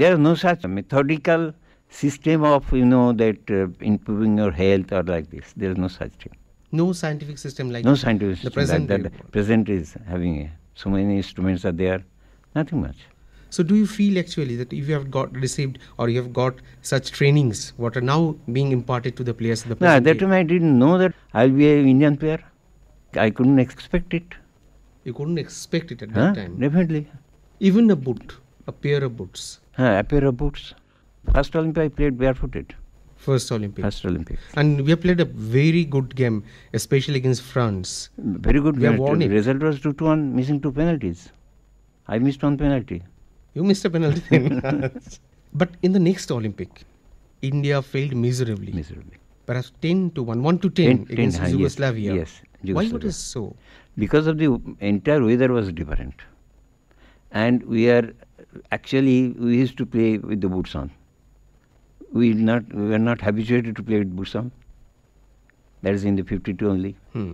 There is no such methodical system of, you know, that uh, improving your health or like this. There is no such thing. No scientific system like No scientific the system present like that. Present is having a, uh, so many instruments are there, nothing much. So, do you feel actually that if you have got received or you have got such trainings, what are now being imparted to the players? The no, that time I didn't know that I'll be an Indian player. I couldn't expect it. You couldn't expect it at huh? that time. Definitely. Even a boot, a pair of boots, a pair of boots. First Olympic I played barefooted. First Olympic. First Olympic. And we have played a very good game, especially against France. Very good. We have won it. Result was 2 to 1, missing two penalties. I missed one penalty. You missed a penalty. but in the next Olympic, India failed miserably. Miserably. Perhaps 10 to 1, 1 to 10, against Yugoslavia. Yes, yes. Why was it so? Because of the entire weather was different. And we are actually we used to play with the boots on. We not we were not habituated to play with boots on. That is in the 52 only. Hmm.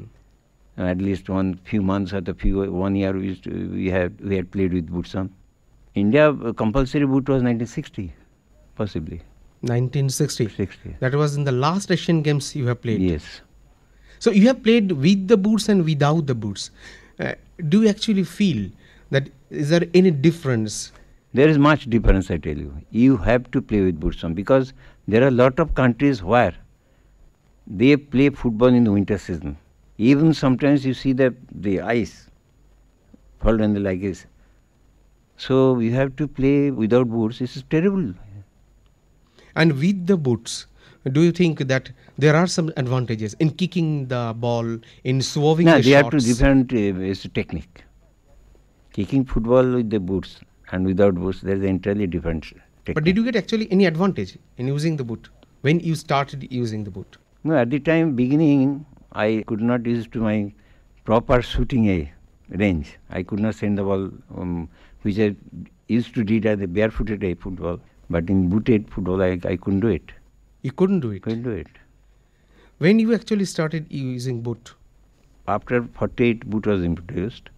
Uh, at least one few months or the few one year we used to, we had we had played with boots on. India uh, compulsory boot was 1960, possibly. 1960. 60. That was in the last Asian Games you have played. Yes. So you have played with the boots and without the boots. Uh, do you actually feel that is there any difference there is much difference, I tell you. You have to play with boots on because there are a lot of countries where they play football in the winter season. Even sometimes you see the, the ice fall down like this. So you have to play without boots. This is terrible. And with the boots, do you think that there are some advantages in kicking the ball, in swerving no, the they No, they have to different uh, technique. Kicking football with the boots, and without boots, there is an entirely different technique. But did you get actually any advantage in using the boot when you started using the boot? No, at the time beginning, I could not use to my proper shooting a range. I could not send the ball, um, which I used to did as a barefooted a football. But in booted football, I, I couldn't do it. You couldn't do it. Couldn't do it. When you actually started using boot? After 48, boot was introduced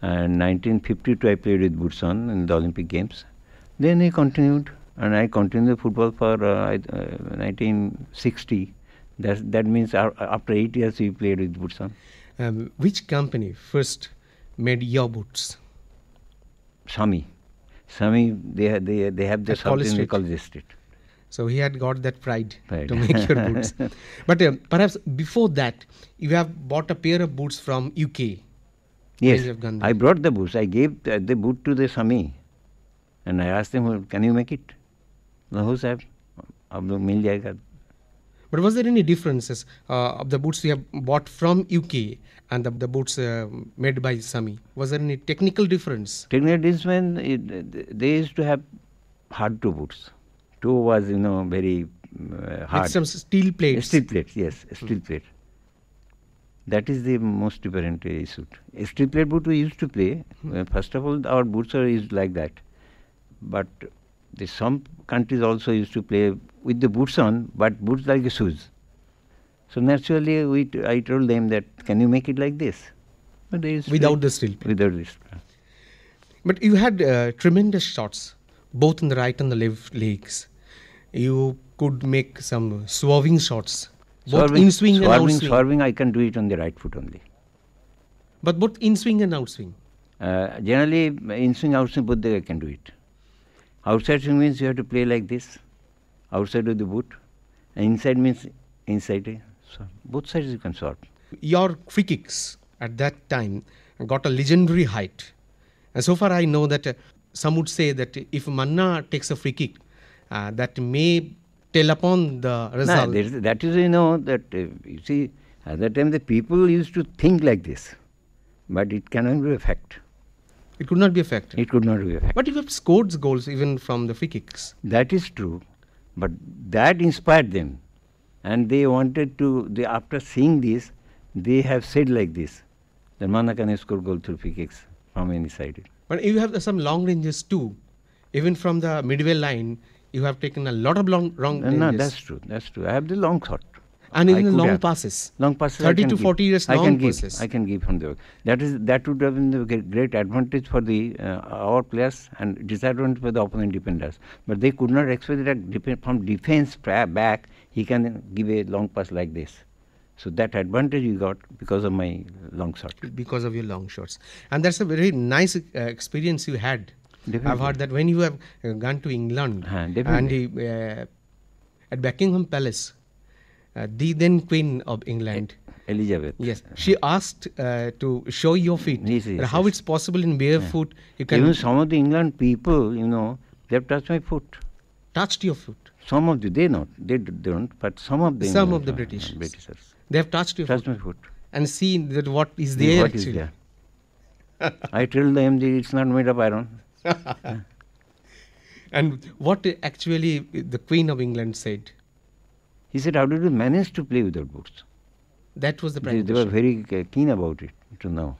and 1952, I played with Butson in the Olympic Games. Then he continued, and I continued football for uh, 1960. Uh, that that means after eight years, we played with Butson. Um, which company first made your boots? Sami. Sami, they, they, they have the college in street. So he had got that pride, pride. to make your boots. but uh, perhaps before that, you have bought a pair of boots from UK. Yes, I brought the boots. I gave the, the boot to the Sami, and I asked him, can you make it? The sir. sahib, ab But was there any differences uh, of the boots you have bought from UK and the, the boots uh, made by Sami? Was there any technical difference? Technical difference they used to have hard two boots. Toe was, you know, very uh, hard. With some steel plates. Steel plates, yes, steel hmm. plate. That is the most apparent issue. Uh, Triplet boot we used to play. Hmm. Uh, first of all, our boots are used like that. But the, some countries also used to play with the boots on, but boots like shoes. So naturally, we t- I told them that can you make it like this? But without the strip? Without this. But you had uh, tremendous shots, both in the right and the left legs. You could make some swerving shots both in swing swerving, and out swing. Swerving, I can do it on the right foot only. But both in swing and out swing. Uh, generally, in swing, out swing, both I can do it. Outside swing means you have to play like this, outside of the boot, and inside means inside. Eh, so both sides you can sort. Your free kicks at that time got a legendary height. And so far, I know that uh, some would say that if Manna takes a free kick, uh, that may tell upon the result. No, that is, you know, that uh, you see, at that time the people used to think like this, but it cannot be a fact. It could not be a fact. It could not be a fact. But you have scored goals even from the free kicks. That is true, but that inspired them, and they wanted to. They after seeing this, they have said like this: that man can score goal through free kicks from any side. But you have some long ranges too, even from the midway line you have taken a lot of long wrong. No, no that's true. That's true. I have the long thought. And even long have. passes. Long passes. Thirty to forty years. I long give, passes. I can give from the. That is that would have been the great advantage for the uh, our players and disadvantage for the opponent defenders. But they could not expect that from defense back he can give a long pass like this. So that advantage you got because of my long shot. Because of your long shots, and that's a very nice uh, experience you had Definitely. I've heard that when you have uh, gone to England uh, and he, uh, at Buckingham Palace, uh, the then Queen of England. Elizabeth. Yes, she asked uh, to show your feet. Yes, yes, how yes. it's possible in barefoot? Yeah. You can even some of the England people, you know, they have touched my foot. Touched your foot. Some of the they not they, don't, but some of the some of the British Britishers they have touched your touched foot. my foot and seen that what is there what actually. Is there. I told them that it's not made of iron. and what actually the Queen of England said? He said, How did you manage to play without boots?" That was the prime they, they, were very keen about it to know.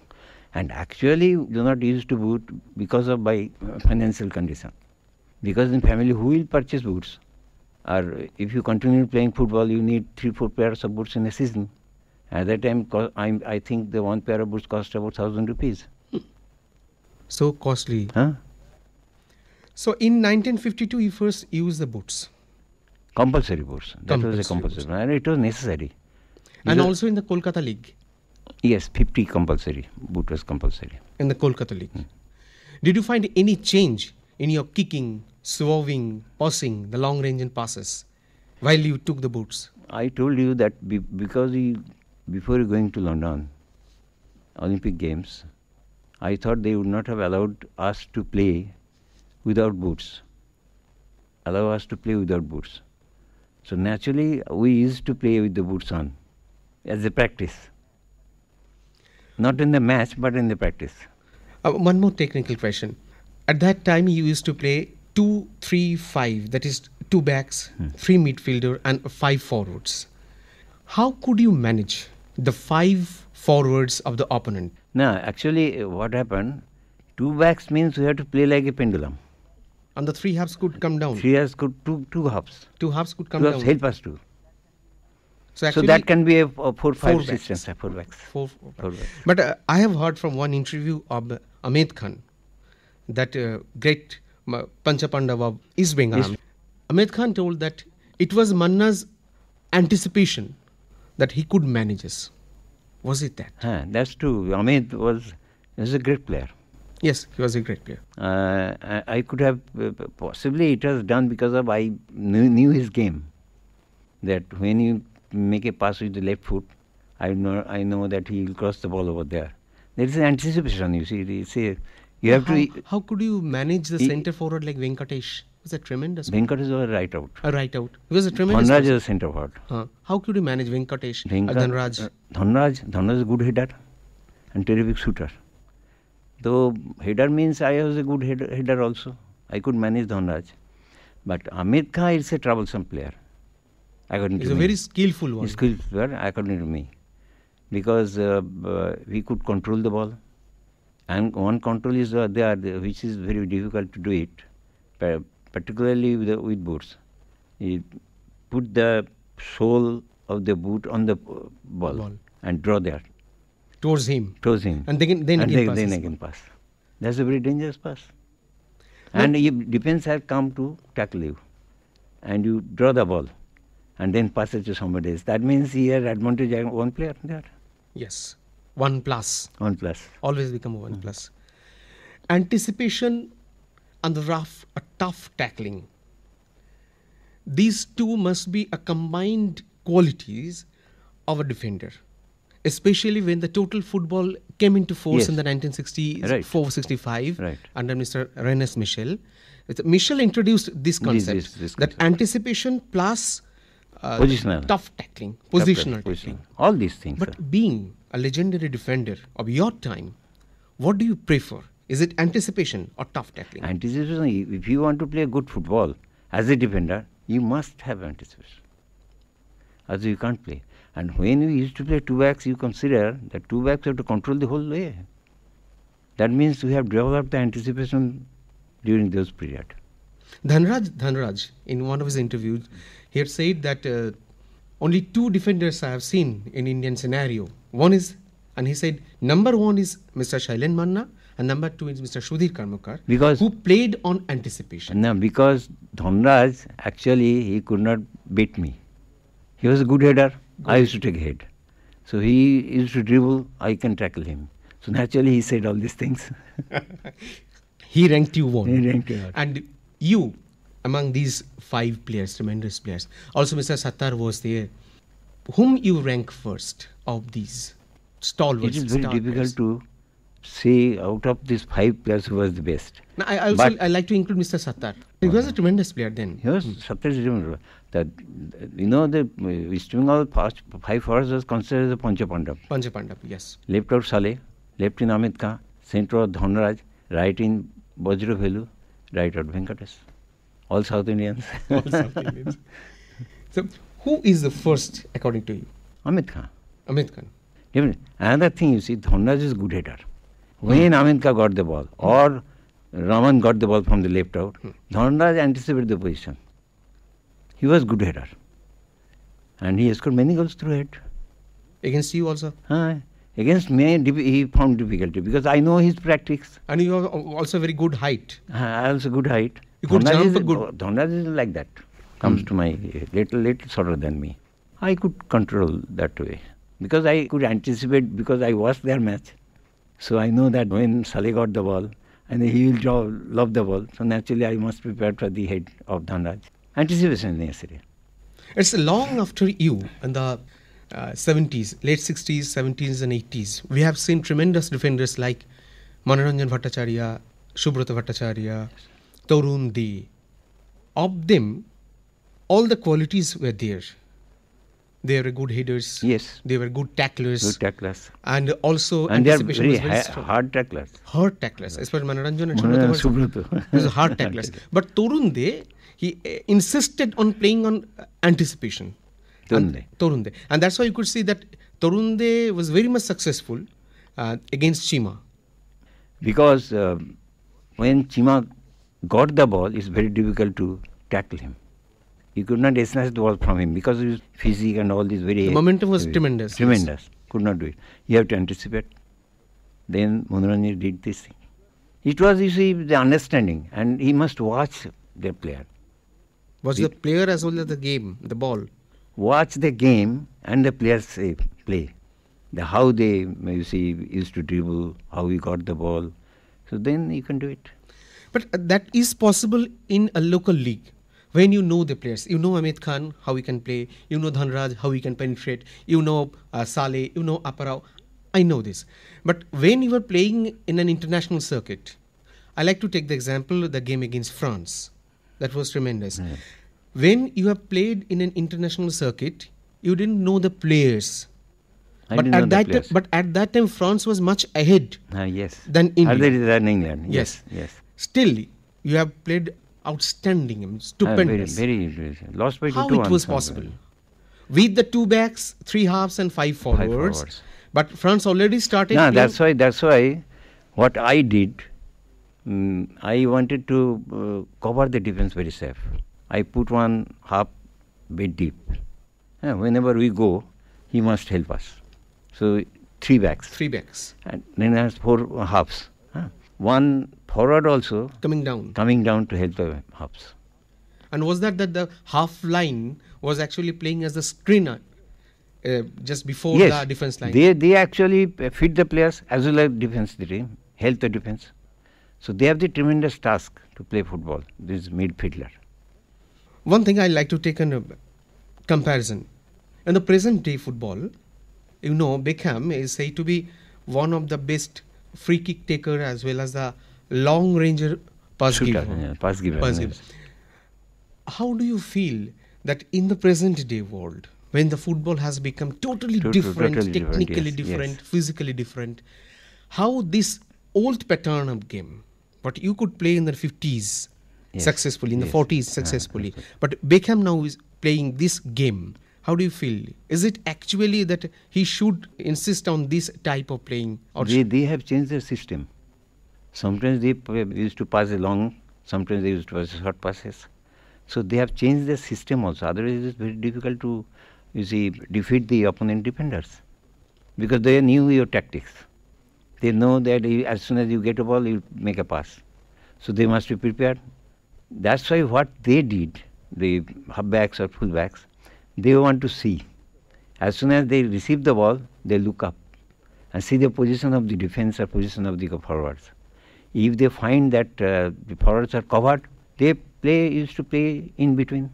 And actually, do not use to boot because of my uh, financial condition. Because in family, who will purchase boots? Or if you continue playing football, you need three, four pairs of boots in a season. At that time, i think the one pair of boots cost about thousand rupees. Hmm. So costly. Huh? So in 1952, you first used the boots. Compulsory boots. That compulsory was a compulsory, boots. and it was necessary. and also in the Kolkata League. Yes, 50 compulsory boot was compulsory. In the Kolkata League. Mm. Did you find any change in your kicking, swerving, passing, the long range and passes while you took the boots? I told you that be, because he, before going to London Olympic Games, I thought they would not have allowed us to play without boots. Allow us to play without boots. So naturally, we used to play with the boots on as a practice. Not in the match, but in the practice. Uh, one more technical question. At that time, you used to play two, three, five. That is two backs, hmm. three midfielder, and five forwards. How could you manage the five forwards of the opponent? No, actually, what happened? Two backs means we have to play like a pendulum. And the three halves could come down. Three halves could two two halves. Two halves could come two halves down. help us two. So, so that can be a, a four five four systems, backs. four backs. Four, four, four backs. But uh, I have heard from one interview of uh, Amit Khan, that uh, great uh, Panchapandava of East Bengal. East. Amit Khan told that it was Manna's anticipation that he could manage us. Was it that? that's true. Amit was, was a great player. Yes, he was a great player. Uh, I, could have uh, possibly it was done because of I knew, knew, his game. That when you make a pass with the left foot, I know I know that he will cross the ball over there. There is an anticipation. You see, it's a, you have how, to. How could you manage the centre forward like Venkatesh? was a tremendous. Venkatesh was a right out. A right out. He was a tremendous. Dhanraj is a centre forward. Uh, how could you manage Venkatesh? Venkat, uh, Dhanraj. Uh, Dhanraj. Dhanraj is a good hitter and terrific shooter. Though header means I was a good header, header also. I could manage Dhanraj. But Amit Khan is a troublesome player. According He's to a me. very skillful one. Skillful player, according to me. Because uh, uh, we could control the ball. And one control is uh, there, which is very difficult to do it, particularly with, the, with boots. You put the sole of the boot on the uh, ball, ball. and draw there towards him. Towards him. And then then and again, they, passes. then again pass. That's a very dangerous pass. No. And if defense has come to tackle you, and you draw the ball, and then pass it to somebody else, that means are advantage one player there. Yes, one plus. One plus. Always become one mm. plus. Anticipation and the rough, a tough tackling. These two must be a combined qualities of a defender especially when the total football came into force yes. in the 1964 right. 65 right. under Mr. René Michel. Michel introduced this concept this, this, this that anticipation plus uh, positional. tough tackling, positional, tough tackling. all these things. But sir. being a legendary defender of your time, what do you prefer? Is it anticipation or tough tackling? Anticipation. If you want to play good football as a defender, you must have anticipation. Otherwise, you can't play. And when you used to play two backs, you consider that two backs have to control the whole way. That means we have developed the anticipation during those period. Dhanraj, Dhanraj, in one of his interviews, he had said that uh, only two defenders I have seen in Indian scenario. One is, and he said, number one is Mr. Shailen Manna, and number two is Mr. Shudhir Karmakar, because who played on anticipation. No, because Dhanraj actually he could not beat me. He was a good header. Good. I used to take head. So he used to dribble, I can tackle him. So naturally he said all these things. he ranked you one. He ranked you And you, among these five players, tremendous players, also Mr. Sattar was there. Whom you rank first of these stalwarts? It is very difficult players. to say out of these five players who was the best. Now, I also I like to include Mr. Sattar. He was a uh-huh. tremendous player then. He was, hmm. Sattar is a tremendous that you know the East Bengal first, five forces was considered the Pancha Pandav. Pancha Pandav, yes. Left out Saleh, left in Amit Ka, center of Dhanraj, right in Bajravelu, right out Venkatesh. All South Indians. All South Indians. so, who is the first according to you? Amit Khan. Amit Khan. Another thing you see, Dhanraj is good hitter. When hmm. Amit got the ball, or Raman got the ball from the left out, hmm. Dhanraj anticipated the position. He was good header. And he scored many goals through it. Against you also? Uh, against me, he found difficulty because I know his practice. And you was also very good height. Uh, also good height. You could jump is, good. Oh, Dhondas is like that. Comes hmm. to my little little shorter than me. I could control that way because I could anticipate because I watched their match. So I know that when Saleh got the ball, and he will draw, love the ball. So naturally, I must prepare for the head of Dhanraj anticipation necessary. It's long after you in the uh, 70s, late 60s, 70s, and 80s. We have seen tremendous defenders like Manaranjan Bhattacharya, Subrata Bhattacharya, Tarun Dee. Of them, all the qualities were there. They were good headers. Yes. They were good tacklers. Good tacklers. And also and they are very, very hard tacklers. Hard tacklers, especially Manaranjan and Subrata. Subrata. hard tacklers. But Torun De he eh, insisted on playing on uh, anticipation. Torunde. And, Torunde. And that's why you could see that Torunde was very much successful uh, against Chima. Because uh, when Chima got the ball, it's very difficult to tackle him. You could not snatch the ball from him because his physique and all this very. The momentum was tremendous. Tremendous. Yes. Could not do it. You have to anticipate. Then Munranji did this thing. It was, you see, the understanding, and he must watch the player. Was the, player as well as the game, the ball? Watch the game and the players uh, play. The how they you see used to dribble, how he got the ball. So then you can do it. But uh, that is possible in a local league when you know the players. You know Amit Khan, how he can play. You know Dhanraj, how he can penetrate. You know uh, Saleh, you know Aparao. I know this. But when you are playing in an international circuit, I like to take the example the game against France. That was tremendous. Hmm. When you have played in an international circuit, you didn't know the players. I but at that time, but at that time France was much ahead. Ah, yes. Than England. Than England. Yes. yes. Yes. Still, you have played outstanding, I mean, stupendous. Ah, very, very lost by two. How it was possible? With the two backs, three halves, and five forwards. Five forwards. But France already started. No, that's why. That's why. What I did, Mm, I wanted to uh, cover the defense very safe. I put one half bed deep. Yeah, whenever we go, he must help us. So three backs. Three backs. And then there's four halves. Huh? One forward also. Coming down. Coming down to help the halves. And was that that the half line was actually playing as the screener uh, just before yes, the defense line? They they actually uh, feed the players as well as defense team, help the defense. So they have the tremendous task to play football, this midfielder. One thing I like to take a comparison. In the present day football, you know, Beckham is said to be one of the best free kick taker as well as the long ranger pass Shooter, giver. Yeah, pass giver. Pass giver. Yes. How do you feel that in the present day world, when the football has become totally to, different, totally technically different, yes, different yes. physically different, how this old pattern of game but you could play in the 50s yes. successfully, in yes. the 40s ah, successfully. but Beckham now is playing this game. How do you feel? Is it actually that he should insist on this type of playing? Or they, they have changed their system. Sometimes they used to pass long, sometimes they used to pass short passes. So they have changed their system also. Otherwise, it is very difficult to, you see, defeat the opponent defenders because they knew your tactics. They know that you, as soon as you get a ball, you make a pass. So they must be prepared. That's why what they did, the halfbacks or fullbacks, they want to see. As soon as they receive the ball, they look up and see the position of the defense or position of the forwards. If they find that uh, the forwards are covered, they play used to play in between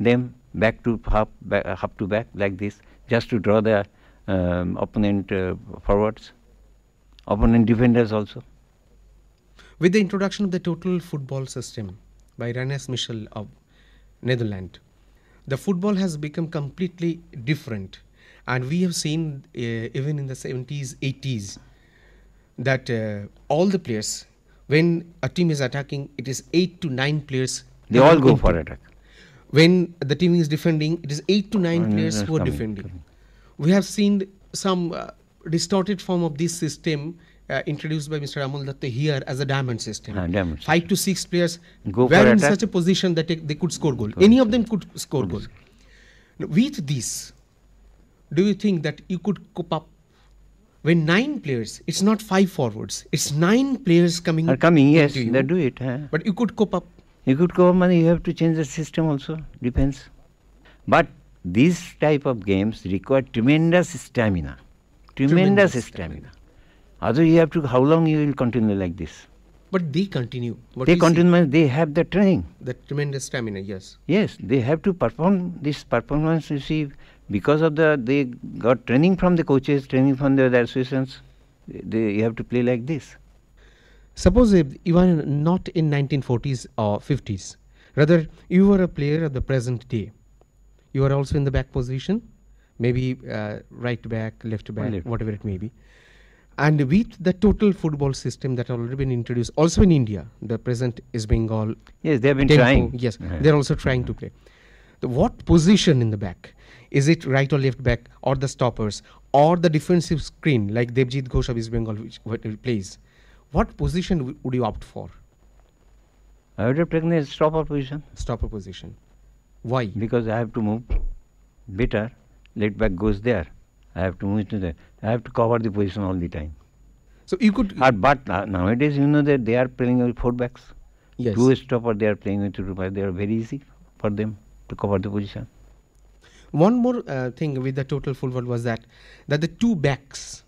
them, back to half, back, half to back like this, just to draw the um, opponent uh, forwards opponent defenders also. With the introduction of the total football system by Ranes Michel of Netherlands, the football has become completely different. And we have seen uh, even in the 70s, 80s, that uh, all the players, when a team is attacking, it is eight to nine players. They all go for attack. When the team is defending, it is eight to nine no, players no, who are coming, defending. Coming. We have seen some uh, distorted form of this system uh, introduced by Mr. Amul Datte here as a diamond system. Ah, diamond Five to six players Go were in such a position that they could score goal. Any of them could score goal. Now, with this, do you think that you could cope up when nine players? It's not five forwards. It's nine players coming. Are coming? Yes, you, they do it. Huh? But you could cope up. You could cope up, and you have to change the system also. Depends. But these type of games require tremendous stamina. Tremendous, stamina. Otherwise, you have to, how long you will continue like this? But they continue. What they continue, see? they have the training. The tremendous stamina, yes. Yes, they have to perform this performance, you see, because of the, they got training from the coaches, training from the, other associations. They, you have to play like this. Suppose if you are not in 1940s or 50s, rather you are a player of the present day. You are also in the back position maybe uh, right back, left back, left. whatever it may be. And with the total football system that already been introduced, also in India, the present is Bengal. Yes, they have been tempo, trying. Yes, yeah. they're also trying to play. The what position in the back? Is it right or left back, or the stoppers, or the defensive screen like Devjit Ghosh of East Bengal which, which plays? What position w- would you opt for? I would have taken the stopper position. Stopper position. Why? Because I have to move better left back goes there. I have to move to there. I have to cover the position all the time. So you could. Uh, but uh, nowadays, you know that they are playing with four backs. Yes. Two stopper, they are playing with two backs. They are very easy for them to cover the position. One more uh, thing with the total forward was that that the two backs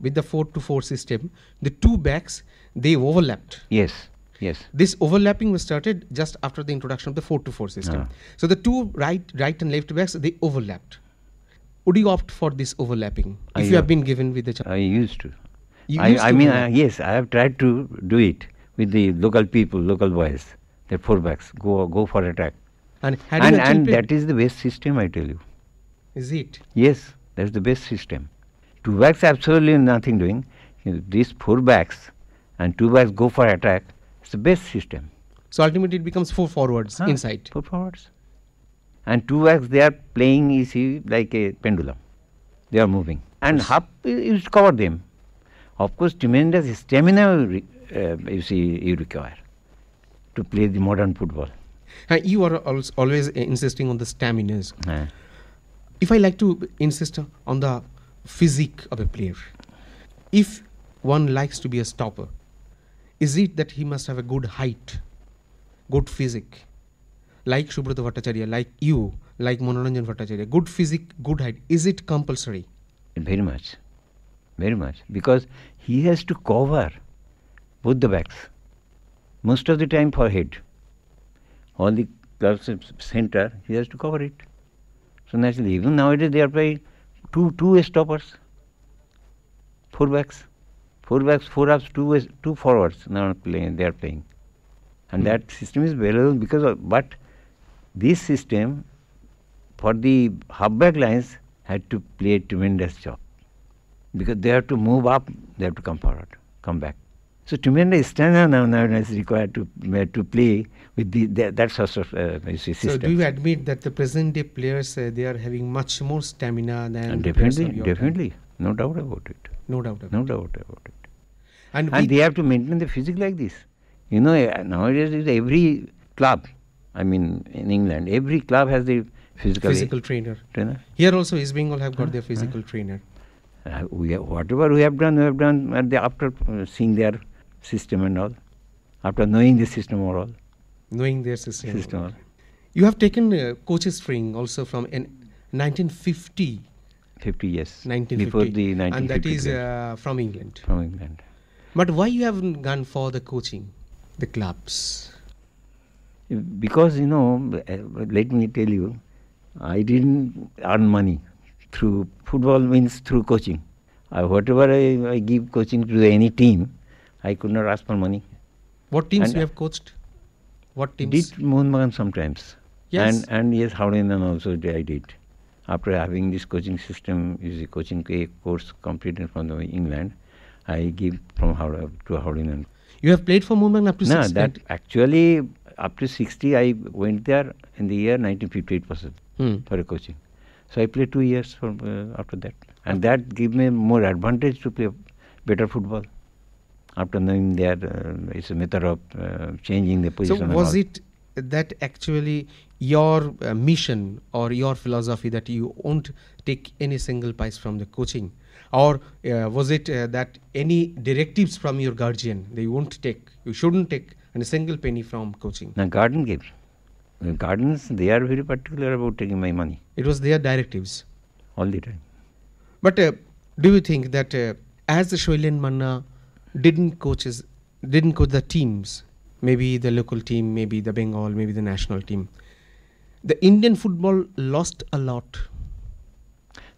with the four to four system, the two backs they overlapped. Yes. Yes. This overlapping was started just after the introduction of the four to four system. Ah. So the two right, right and left backs they overlapped would you opt for this overlapping if I you have been given with the chance? I used to. You I, used I to mean, I, yes, I have tried to do it with the local people, local boys, the backs go go for attack. And and, and that is the best system, I tell you. Is it? Yes, that's the best system. Two backs absolutely nothing doing. You know, these four backs and two backs go for attack. It's the best system. So ultimately, it becomes four forwards inside. Four forwards and 2x they are playing see, like a pendulum. They are moving and yes. half is cover them. Of course, tremendous stamina uh, you see you require to play the modern football. Uh, you are always uh, insisting on the stamina. Uh. If I like to insist on the physique of a player, if one likes to be a stopper, is it that he must have a good height, good physique? like Shubhrata Bhattacharya, like you, like Monoranjan Bhattacharya, good physique, good height, is it compulsory? Very much. Very much. Because he has to cover both the backs. Most of the time for head. All the curves center, he has to cover it. So naturally, even nowadays they are playing two two stoppers, four backs, four backs, four ups, two two forwards. Now they are playing, and hmm. that system is valuable because of, but this system for the half-back lines had to play a tremendous job because they have to move up, they have to come forward, come back. So tremendous stamina now, now is required to uh, to play with the, the that sort of uh, system. So do you admit that the present day players uh, they are having much more stamina than and definitely, definitely, time? no doubt about it. No doubt about no it. doubt about it. And, and they have to maintain the physique like this. You know, nowadays every club I mean, in England, every club has the physical, physical trainer. trainer. Here also, East Bengal have got uh, their physical uh, trainer. Uh, we have, whatever we have done, we have done at uh, the, after uh, seeing their system and all, after knowing the system all, Knowing their system. system all. You have taken uh, coaches training also from 1950. 50 yes. 1950. Before the 1950. And that is from England. From England. But why you haven't gone for the coaching, the clubs? because you know, eh, let me tell you, I didn't earn money through football means through coaching. I, whatever I, I, give coaching to any team, I could not ask for money. What teams and you have coached? What teams? Did Mohan sometimes. Yes. And, and yes, Howlandan also I did. After having this coaching system, is a coaching course completed from England, I give from Howland to Howlandan. You have played for Mohan up to no, six. No, that actually up to 60, I went there in the year 1958 mm. for a coaching. So I played two years from, uh, after that. And that gave me more advantage to play better football. After knowing that uh, it's a matter of uh, changing the position. So was it that actually your uh, mission or your philosophy that you won't take any single piece from the coaching? Or uh, was it uh, that any directives from your guardian they won't take, you shouldn't take and a single penny from coaching. Now, garden gave. Uh, Gardens, they are very particular about taking my money. It was their directives. All the time. But uh, do you think that uh, as the Shoilen Manna didn't coaches, didn't coach the teams, maybe the local team, maybe the Bengal, maybe the national team, the Indian football lost a lot.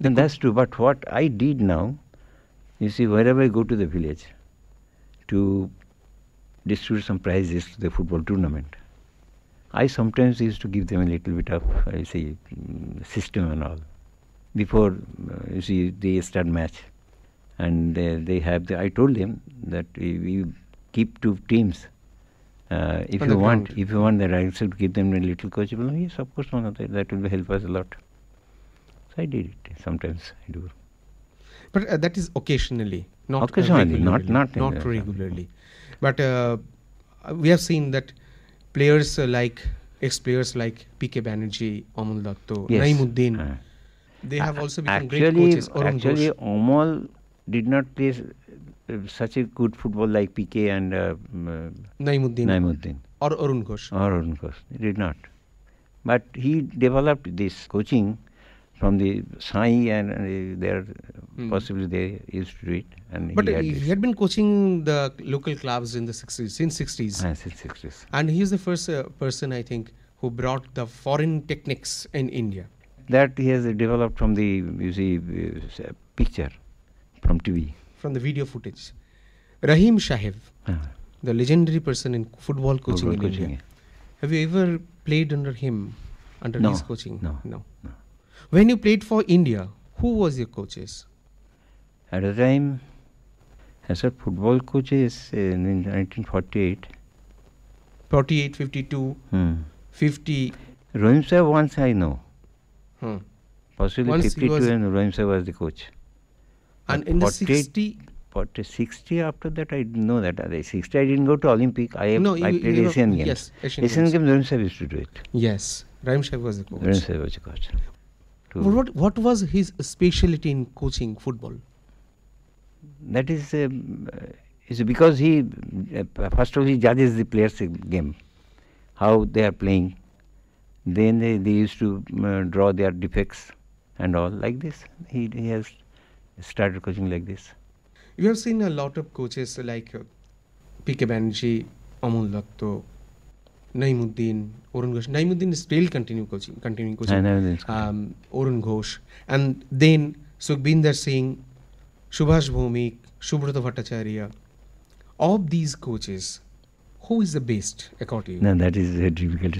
Then that's true. But what I did now, you see, wherever I go to the village to distribute some prizes to the football tournament. I sometimes used to give them a little bit of, I uh, say, mm, system and all before uh, you see they start match, and they have. The, I told them that we keep two teams. Uh, if you want, ground. if you want that, I to give them a little coachable. Yes, of course, one of that will help us a lot. So I did it. Sometimes I do. But uh, that is occasionally not occasionally, not not not regularly. But uh, we have seen that players uh, like ex-players like PK Banerjee, Omul Datto, yes. Naimuddin, uh, they have also become actually, great coaches. Arun actually, Ghosh. Omol did not play such a good football like PK and uh, uh, Naimuddin. Naimuddin. Or Arun Ghosh. Or Arun Ghosh. He did not. But he developed this coaching from the Sai and uh, there hmm. possibly they used to do it. And but he had, he had been coaching the local clubs in the 60s, since 60s. Ah, since 60s. And is the first uh, person I think who brought the foreign techniques in India. That he has developed from the you see uh, picture from TV. From the video footage, Rahim Shahib, ah. the legendary person in football coaching football in coaching. India. Have you ever played under him, under no, his coaching? No. No. When you played for India, who was your coaches? At the time, as a football coaches in 1948. 48, 52, hmm. 50. Rohim once I know. Hmm. Possibly once 52 and Rohim was the coach. And in the 60? 60 after that I didn't know that. At 60 I didn't go to Olympic. I, no, I you, played you know, Asian Games. Yes, Asian, Asian Games. Games Rohim used to do it. Yes, Rohim was the coach. was the coach. What, what was his specialty in coaching football? That is, um, is because he, uh, first of all, he judges the players' game, how they are playing. Then they, they used to uh, draw their defects and all like this. He, he has started coaching like this. You have seen a lot of coaches like uh, P.K. Banerjee, Amul Lakto, Naimuddin Arun Ghosh Naimuddin still continue coaching, continuing coaching. Um, Arun Ghosh. And then Sukhbinder Singh, Subhash Bhomik, Subrata Bhattacharya. Of these coaches, who is the best according to you? No, that is a difficult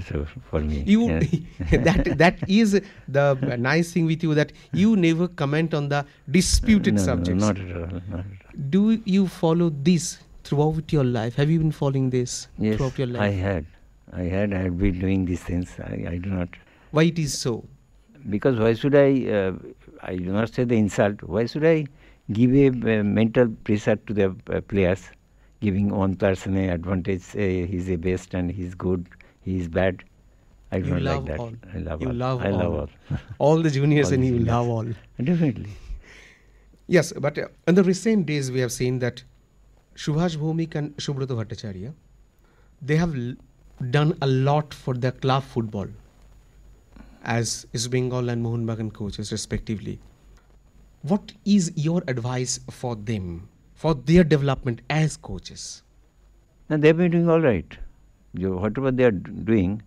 for me. You yeah. that that is the nice thing with you that you never comment on the disputed no, subjects. No, not at all. Not at all. Do you follow this throughout your life? Have you been following this yes, throughout your life? I had. I had, I had been doing these things. I, I do not. Why it is so? Because why should I, uh, I do not say the insult, why should I give a mental pressure to the uh, players, giving one person an advantage, say he's the best and he's good, he's bad. I do you not like that. All. I love you all. Love I all. love all. all the juniors all and the you love all. Definitely. Yes, but uh, in the recent days we have seen that Shubhash Bhomik and Subrata Bhattacharya, they have done a lot for their club football as East Bengal and Mohun Bagan coaches respectively. What is your advice for them, for their development as coaches? And they've been doing all right. You, whatever they are doing,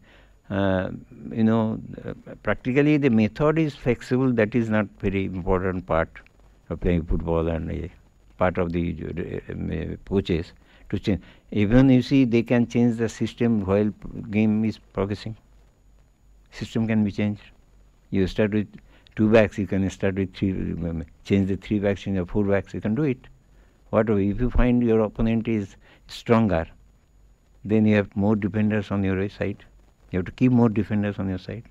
uh, you know, uh, practically the method is flexible. That is not very important part of playing football and part of the uh, uh, coaches to change. Even you see they can change the system while game is progressing. System can be changed. You start with two backs, you can start with three, mm, change the three backs, change the four backs, you can do it. Whatever, if you find your opponent is stronger, then you have more defenders on your side. You have to keep more defenders on your side.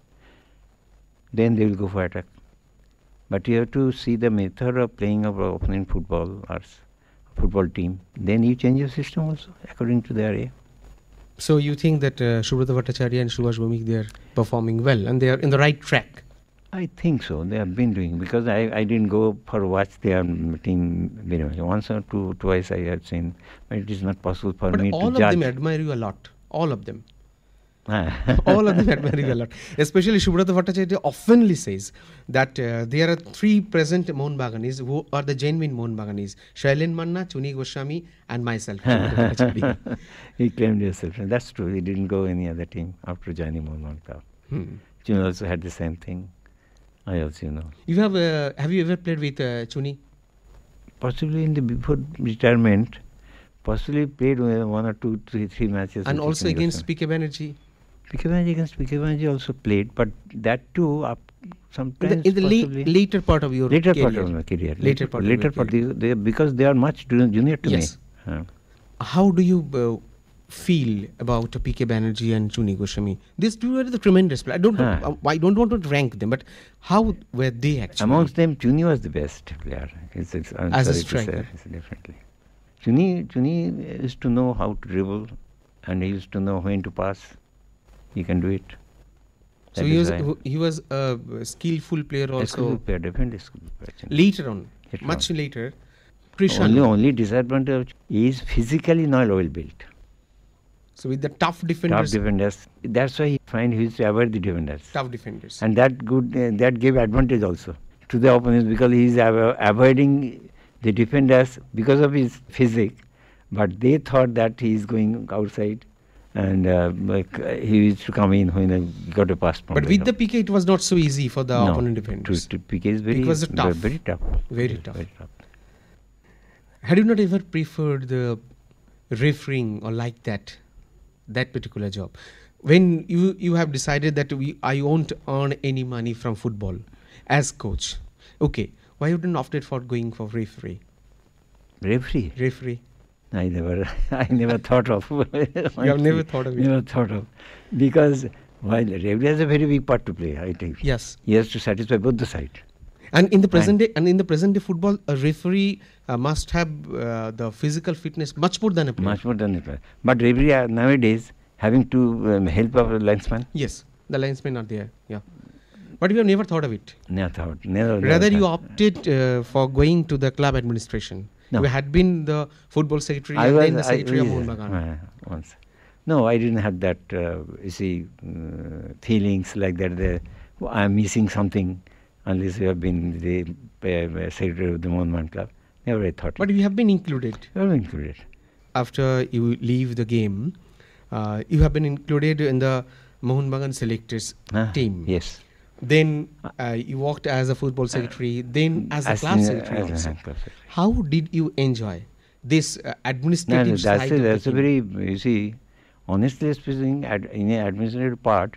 Then they will go for attack. But you have to see the method of playing of opponent footballers football team, then you change your system also according to their area. So you think that uh, Subrata Bhattacharya and Subhash Bhamik, they are performing well and they are in the right track? I think so. They have been doing because I, I didn't go for watch their team very much. Once or two, twice I have seen, but it is not possible for but me to judge. all of them admire you a lot. All of them. all of them admire you a lot. Especially Shubhrata Bhattacharya oftenly says that uh, there are three present Mohan Bhaganis who are the genuine Mohan Bhaganis Shailen Manna, Chuni Goswami, and myself. he claimed yourself. And that's true. He didn't go any other team after joining Mohan Club. Hmm. Chuni also had the same thing. I also know. You have uh, have you ever played with uh, Chuni? Possibly in the before retirement, possibly played one or two, three, three matches. And also against P.K. Banerjee. Vicky against Vicky also played, but that too up sometimes in the, in the later part of your later career. part of my career. Later, later part. Later part. Career. They, because they are much junior to yes. me. Yes. Uh. How do you? Uh, feel about PK Banerjee and Chuni Goswami? These two are the tremendous players. I don't, huh. know, I don't want to rank them, but how were they actually? Amongst them, Chuni was the best player. It's, it's, I'm As a striker, differently, Chuni, Chuni used to know how to dribble, and he used to know when to pass he can do it. so he was he was a skillful player also. A skillful player, definitely skillful player. Later on, later much on. later, Krishna. Only only disadvantage is physically not well built. So with the tough defenders. Tough defenders. That's why he find he used to avoid the defenders. Tough defenders. And that good uh, that gave advantage also to the opponents because he is av- avoiding the defenders because of his physique. But they thought that he is going outside and uh, he used to come in when he got a pass. But with the PK, it was not so easy for the no, opponent To, PK is very, it was tough. very tough. Very tough. Very tough. Had you not ever preferred the refereeing or like that, that particular job? When you, you have decided that we, I won't earn any money from football as coach, okay, why did not opt for going for referee? Referee? Referee. I never, I never thought of. you have never thought of it. Never thought of, because while Referee has a very big part to play, I think. Yes. He has to satisfy both the sides. And in the present and day, and in the present day football, a referee uh, must have uh, the physical fitness much more than a player. Much more than a player. But referee uh, nowadays having to um, help our linesman. Yes, the linesmen are there. Yeah. But we have never thought of it. Never thought. Never. Rather, never you thought. opted uh, for going to the club administration. No. You had been the football secretary I and was, then the secretary I, of Mohun Bagan. once. No, I didn't have that, uh, you see, uh, feelings like that. The, I'm missing something unless you have been the uh, uh secretary of the Mohun Bagan Club. Never I thought. But you have been included. You have been included. After you leave the game, uh, you have been included in the Mohun Bagan selectors ah, team. Yes then uh, you worked as a football secretary, then as a as club secretary. As How did you enjoy this uh, administrative no, no, that's side? A, that's a very, you see, honestly speaking, ad, in the administrative part,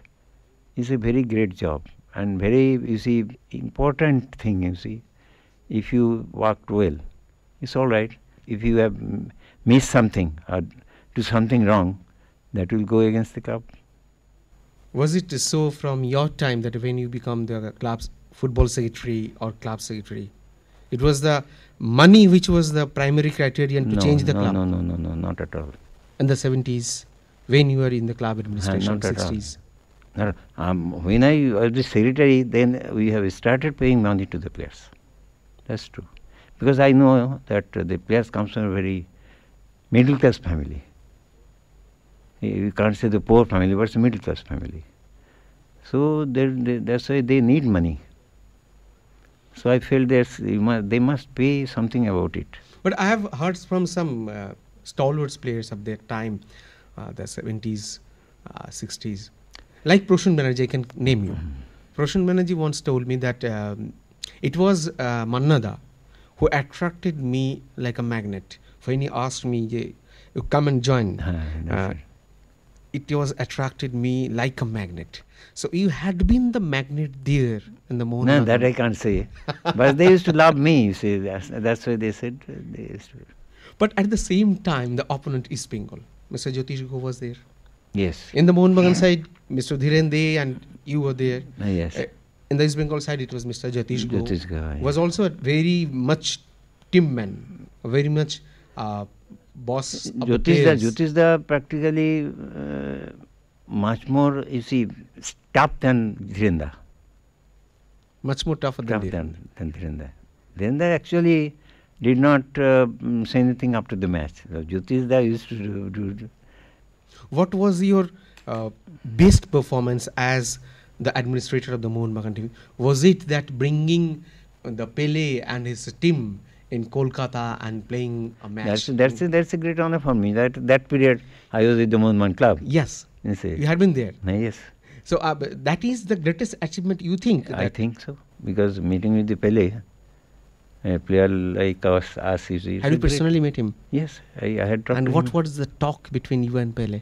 it's a very great job and very, you see, important thing, you see. If you worked well, it's all right. If you have missed something or uh, do something wrong, that will go against the club was it so from your time that when you become the club football secretary or club secretary it was the money which was the primary criterion to no, change the no, club no no no no not at all in the 70s when you were in the club administration not 60s at all. um, when I was the secretary, then we have started paying money to the players. That's true. Because I know that the players comes from a very middle class family. You can't say the poor family, but it's a middle class family. So they, that's why they need money. So I felt that they must pay something about it. But I have heard from some uh, stalwarts players of their time, uh, the 70s, uh, 60s, like Proshun Banerjee, I can name you. Mm. Mm-hmm. Proshun Banerjee once told me that um, it was uh, Mannada who attracted me like a magnet. When he asked me, you come and join. it was attracted me like a magnet. So you had been the magnet there in the morning. No, that I can't say. but they used to love me. You see, that's, that's why they said uh, they used to. But at the same time, the opponent is Bengal. Mr. Jyotish Ghosh was there. Yes. In the Mohan Bagan yeah. side, Mr. Dhiren and you were there. Uh, yes. Uh, in the East Bengal side, it was Mr. Jyotish Ghosh. Jyotish Yeah. Was also a very much team man, a very much uh, boss Jyotishda practically uh, much more you see tough than Dhirendra. Much more tougher tough than than, than actually did not uh, say anything after the match. Jyotishda used to do, do, do. What was your uh, best performance as the administrator of the Mohan Bagan team? Was it that bringing the Pele and his team in Kolkata and playing a match. That's that's a, that's a great honor for me. That that period I was with the Movement Club. Yes, you had been there. Uh, yes. So uh, that is the greatest achievement you think? I think so because meeting with the Pele, a player like us, us is. Had you personally met him? Yes, I, I had And what was the talk between you and Pele?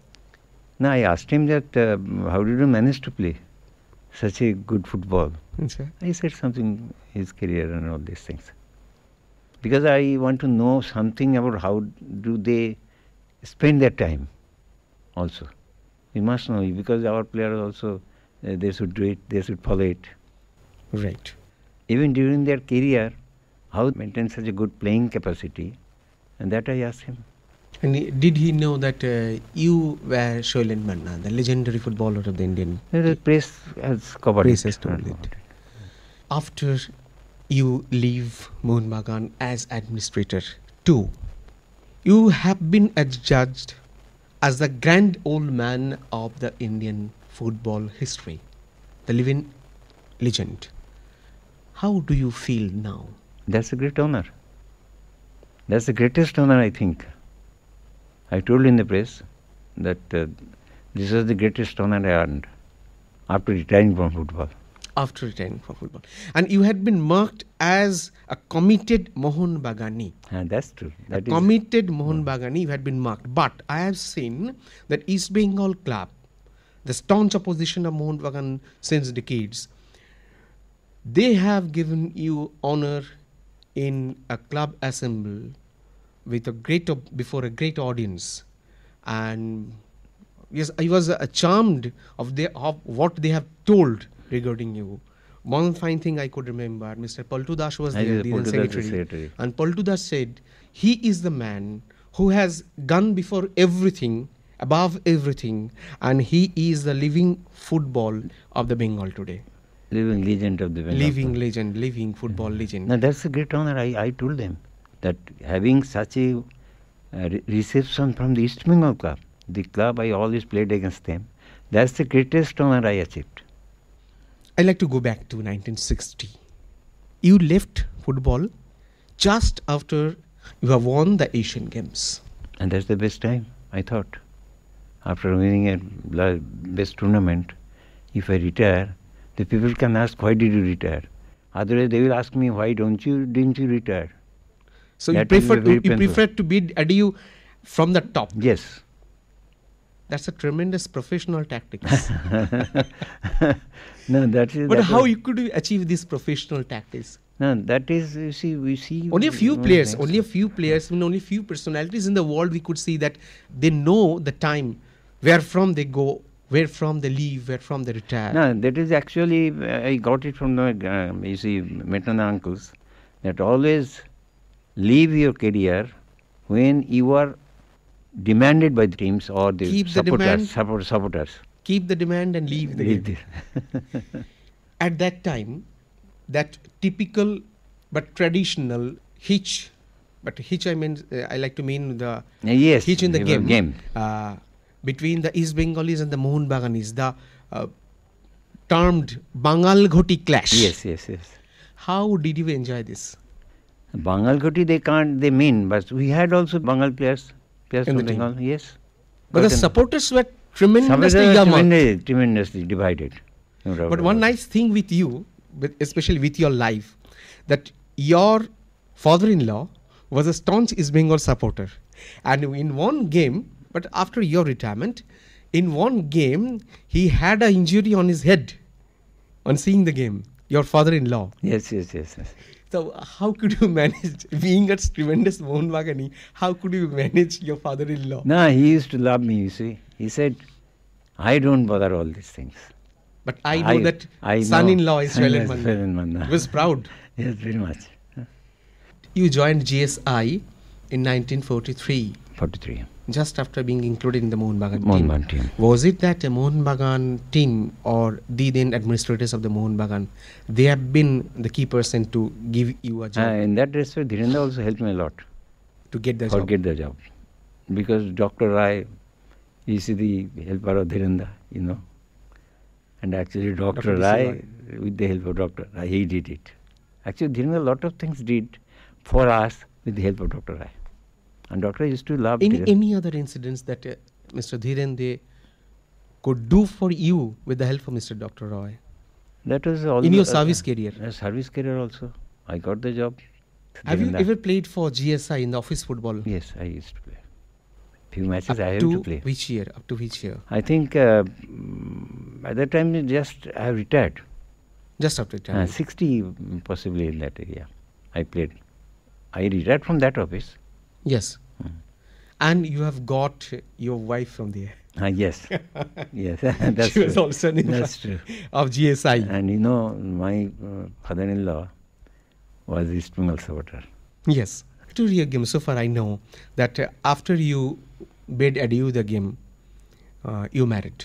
No, I asked him that uh, how did you manage to play such a good football? Okay. Mm, I said something his career and all these things because I want to know something about how do they spend their time also. We must know because our players also uh, they should do it, they should follow it. Right. Even during their career, how maintain such a good playing capacity, and that I asked him. And did he know that uh, you were Shoilen Manna, the legendary footballer of the Indian? The press has covered press it. Has told it. After you leave Magan as administrator. Two, you have been adjudged as the grand old man of the Indian football history, the living legend. How do you feel now? That's a great honor. That's the greatest honor, I think. I told in the press that uh, this was the greatest honor I earned after retiring from football after retiring from football. And you had been marked as a committed Mohan Bagani. Ah, that's true. That a committed Mohan yeah. Hmm. Bagani, you had been marked. But I have seen that East Bengal club, the staunch opposition of Mohan Bagan since decades, they have given you honor in a club assembly with a great before a great audience and yes i was uh, charmed of, the of what they have told regarding you. One fine thing I could remember, Mr. Paltu Das was there, the secretary, secretary, and Paltu Das said, he is the man who has gone before everything, above everything, and he is the living football of the Bengal today. Living legend of the Bengal. Living football. legend, living football mm-hmm. legend. Now that's a great honor. I, I told them that having such a uh, re reception from the East Bengal club, the club I always played against them, that's the greatest honor I achieved. I like to go back to 1960. You left football just after you have won the Asian Games. And that's the best time, I thought. After winning a best tournament, if I retire, the people can ask, why did you retire? Otherwise, they will ask me, why don't you, didn't you retire? So that you prefer, you, you prefer to be, do you from the top? Yes that's a tremendous professional tactics. no, that is. But that how you could achieve these professional tactics? No, that is you see we see only a few players, only a few players, I mean, few personalities in the world. We could see that they know the time, where from they go, where from they leave, where from they retire. No, that is actually uh, I got it from the uh, you see maternal uncles that always leave your career when you are demanded by dreams or the Keep supporters, the demand, supporters. Keep the demand and leave the leave At that time, that typical but traditional hitch, but hitch I mean uh, I like to mean the uh, yes, hitch in the game, game. Uh, between the East Bengalis and the Mohun Baganis, the uh, termed Bangal Ghoti clash. Yes, yes, yes. How did you enjoy this? Bangal Ghoti they can't they mean, but we had also Bangal players. Pierce in the team. yes. But, the supporters were tremendously tremendously, tremendously divided. but one nice thing with you, especially with your life, that your father-in-law was a staunch East Bengal supporter, and in one game, but after your retirement, in one game he had an injury on his head on seeing the game. Your father-in-law. Yes, yes, yes. yes. So how could you manage being a tremendous Mohan Magani? How could you manage your father-in-law? No, he used to love me. You see, he said, "I don't bother all these things." But I know I, that I son-in-law know is Shailen Manna. Was proud. yes, very much. You joined GSI in 1943. 43 just after being included in the Mohun Bagan team. team. Was it that the Mohun Bagan team or the then administrators of the Mohun Bagan, they have been the key person to give you a job? Uh, in that respect, Dhirendra also helped me a lot. To get the job? Or get the job. Because Dr. Rai is the helper of Dhirendra, you know. And actually, Dr. Dr. Rai, with the help of Dr. Rai, he did it. Actually, Dhirendra a lot of things did for us with the help of Dr. Rai. And doctor used to love. Any, any other incidents that uh, Mr. Dhirende could do for you with the help of Mr. Dr. Roy? That was all. In your service career. Uh, uh, service career also. I got the job. Have you ever played for GSI in the office football? Yes, I used to play. Few matches up I had to, to, play. Which year? Up to which year? I think uh, at that time just I retired. Just after retired. Uh, Sixty possibly in that area. I played. I retired from that office. Yes. Mm. And you have got your wife from there. Uh, yes, yes, that's she was true. also an that's true. of GSI. And you know, my uh, father-in-law was East Bengal supporter. Yes, to your game. So far, I know that uh, after you bid adieu the game, uh, you married.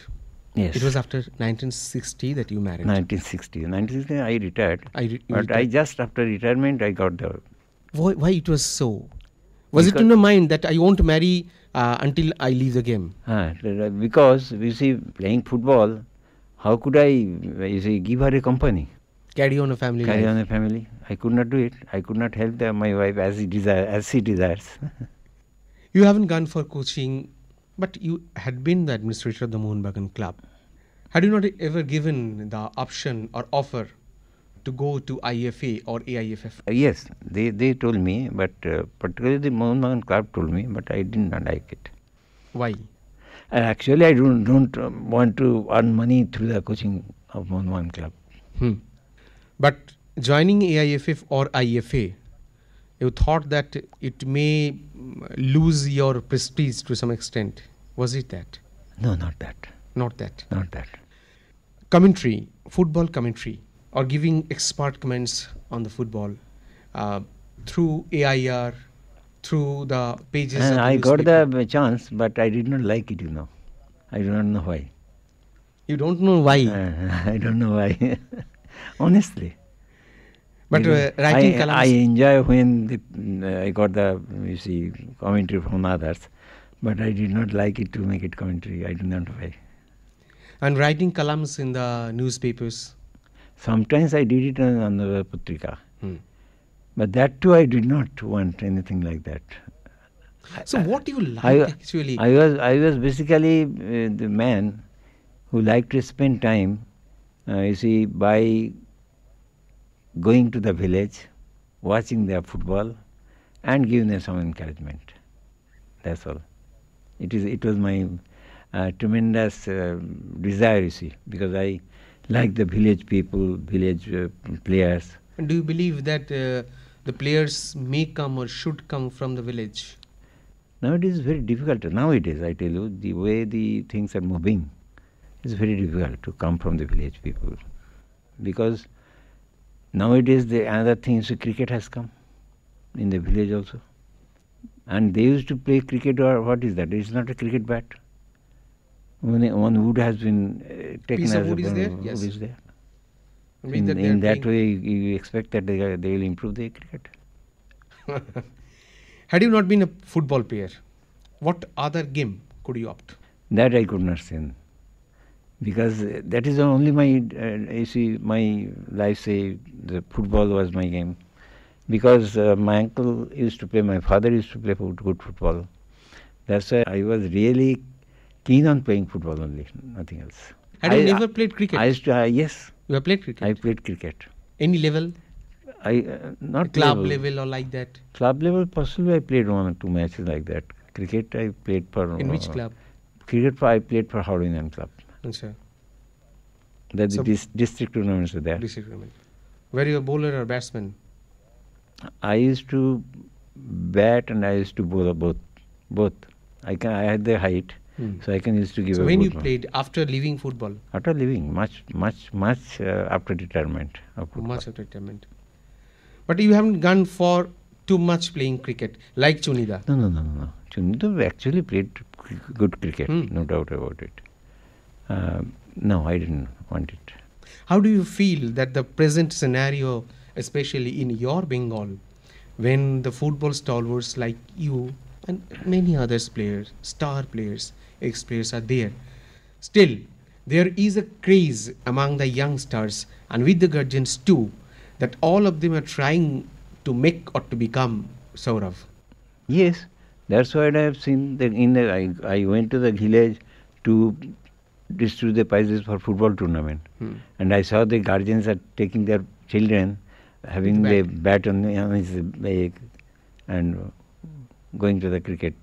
Yes. It was after 1960 that you married. 1960. 1960, I retired. I re- but retired. I just after retirement, I got the. Why, why it was so? Was because it in your mind that I won't marry uh, until I leave the game? Uh, because you see, playing football, how could I you see, give her a company? Carry on a family. Carry life. on a family. I could not do it. I could not help my wife as, desire, as she desires. you haven't gone for coaching, but you had been the administrator of the Moonbergen Bagan Club. Had you not ever given the option or offer to go to IFA or AIFF? Uh, yes, they, they told me, but uh, particularly the Mohan Club told me, but I did not like it. Why? Uh, actually, I don't don't uh, want to earn money through the coaching of Mohan Mohan Club. Hmm. But joining AIFF or IFA, you thought that it may mm, lose your prestige to some extent. Was it that? No, not that. Not that. Not that. Commentary, football commentary or giving expert comments on the football uh, through AIR, through the pages. And uh, I got the chance, but I did not like it, you know. I do not know why. You don't know why? Uh, I don't know why. Honestly. But uh, writing I, columns. I enjoy when the, uh, I got the, you see, commentary from others, but I did not like it to make it commentary. I do not know why. And writing columns in the newspapers Sometimes I did it on the Putrika. Hmm. But that too, I did not want anything like that. So, I, what do you like I, actually? I was, I was basically uh, the man who liked to spend time, uh, you see, by going to the village, watching their football, and giving them some encouragement. That's all. It is. It was my uh, tremendous uh, desire, you see, because I like the village people, village uh, players. And do you believe that uh, the players may come or should come from the village? Now it is very difficult. Nowadays, I tell you, the way the things are moving, it's very difficult to come from the village people, because nowadays the another thing is cricket has come in the village also, and they used to play cricket or what is that? It's not a cricket bat one wood has been uh, taken Piece as of wood is there. Wood yes. Is there. In, that, in that way, you expect that they, they will improve the cricket. Had you not been a football player, what other game could you opt? That I could not say, because uh, that is only my. Uh, you see, my life say the football was my game, because uh, my uncle used to play, my father used to play good football. That's why I was really keen on playing football only, nothing else. Had I, you never played cricket? I used to, uh, yes. You have played cricket? I played cricket. Any level? I uh, not club level. level. or like that. Club level, possibly I played one or two matches like that. Cricket, I played for. In uh, which club? Cricket, I played for Haurinan club. Okay. The, so dis- district tournaments were there. District tournament. Were you a bowler or batsman? I used to bat and I used to bowl both. Both. I can, I had the height. Mm. So I can used to give. So when you played after leaving football? After leaving, much, much, much uh, after retirement. Much after retirement. But you haven't gone for too much playing cricket like Chunida. No, no, no, no. no. Chunida actually played good cricket, mm. no doubt about it. Uh, no, I didn't want it. How do you feel that the present scenario, especially in your Bengal, when the football stalwarts like you and many others players, star players, experts are there. Still, there is a craze among the youngsters and with the guardians too that all of them are trying to make or to become Saurav. Yes, that's what I have seen. The, in the, I, I went to the village to distribute the prizes for football tournament, hmm. and I saw the guardians are taking their children, having the bat, the bat on, on his leg, and going to the cricket.